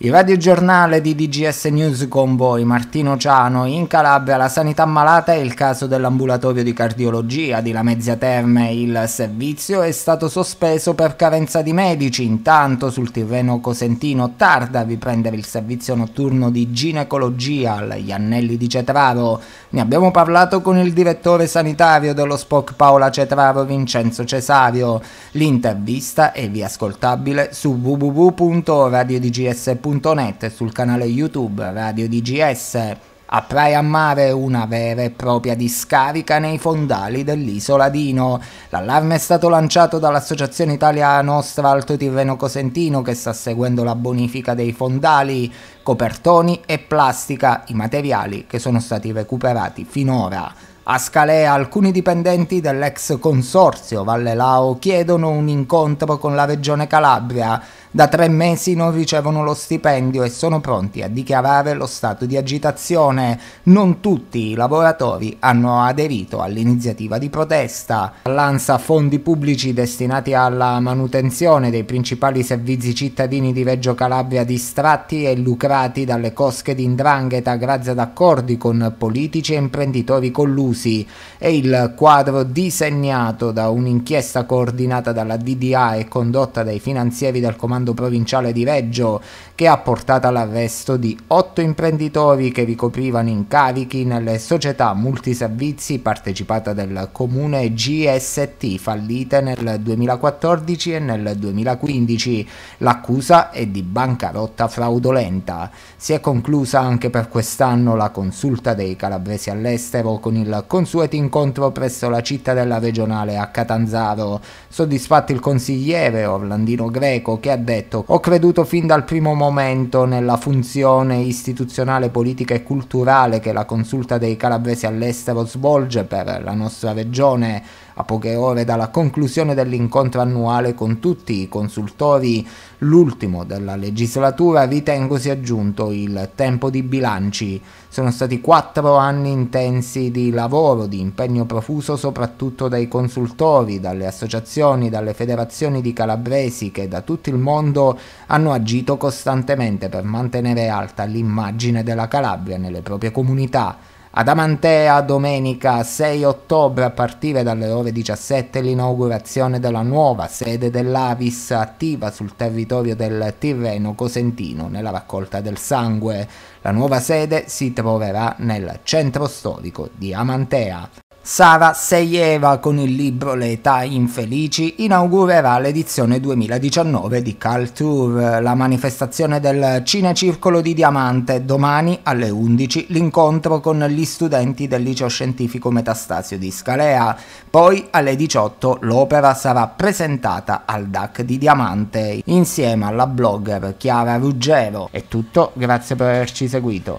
Il radiogiornale di DGS News con voi, Martino Ciano, in Calabria la sanità malata è il caso dell'ambulatorio di cardiologia di Lamezia Terme. Il servizio è stato sospeso per carenza di medici, intanto sul Tirreno Cosentino tarda a riprendere il servizio notturno di ginecologia agli Annelli di Cetraro. Ne abbiamo parlato con il direttore sanitario dello SPOC Paola Cetraro Vincenzo Cesario. L'intervista è riascoltabile su www.radiodgs.com DGS.net e sul canale YouTube Radio DGS a Praia Mare una vera e propria discarica nei fondali dell'isola Dino. L'allarme è stato lanciato dall'Associazione Italia Nostra Alto Tirreno Cosentino che sta seguendo la bonifica dei fondali, copertoni e plastica, i materiali che sono stati recuperati finora. A Scalea alcuni dipendenti dell'ex consorzio Valle Lao chiedono un incontro con la regione Calabria da tre mesi non ricevono lo stipendio e sono pronti a dichiarare lo stato di agitazione. Non tutti i lavoratori hanno aderito all'iniziativa di protesta. L'ANSA fondi pubblici destinati alla manutenzione dei principali servizi cittadini di Reggio Calabria distratti e lucrati dalle cosche di Indrangheta grazie ad accordi con politici e imprenditori collusi. È il quadro disegnato da un'inchiesta coordinata dalla DDA e condotta dai finanzieri del comando comando provinciale di Reggio, che ha portato all'arresto di otto imprenditori che ricoprivano incarichi nelle società multiservizi partecipate del comune GST fallite nel 2014 e nel 2015. L'accusa è di bancarotta fraudolenta. Si è conclusa anche per quest'anno la consulta dei calabresi all'estero con il consueto incontro presso la cittadella regionale a Catanzaro. Soddisfatto il consigliere Orlandino Greco che ha detto, ho creduto fin dal primo momento nella funzione istituzionale, politica e culturale che la consulta dei calabresi all'estero svolge per la nostra regione a poche ore dalla conclusione dell'incontro annuale con tutti i consultori, l'ultimo della legislatura, ritengo sia giunto il tempo di bilanci. Sono stati quattro anni intensi di lavoro, di impegno profuso soprattutto dai consultori, dalle associazioni, dalle federazioni di calabresi che da tutto il mondo mondo hanno agito costantemente per mantenere alta l'immagine della Calabria nelle proprie comunità. Ad Amantea domenica 6 ottobre a partire dalle ore 17 l'inaugurazione della nuova sede dell'Avis attiva sul territorio del Tirreno Cosentino nella raccolta del sangue. La nuova sede si troverà nel centro storico di Amantea. Sara Seieva con il libro Le età infelici inaugurerà l'edizione 2019 di Tour, la manifestazione del Cinecircolo di Diamante, domani alle 11 l'incontro con gli studenti del liceo scientifico Metastasio di Scalea, poi alle 18 l'opera sarà presentata al DAC di Diamante insieme alla blogger Chiara Ruggero. È tutto, grazie per averci seguito.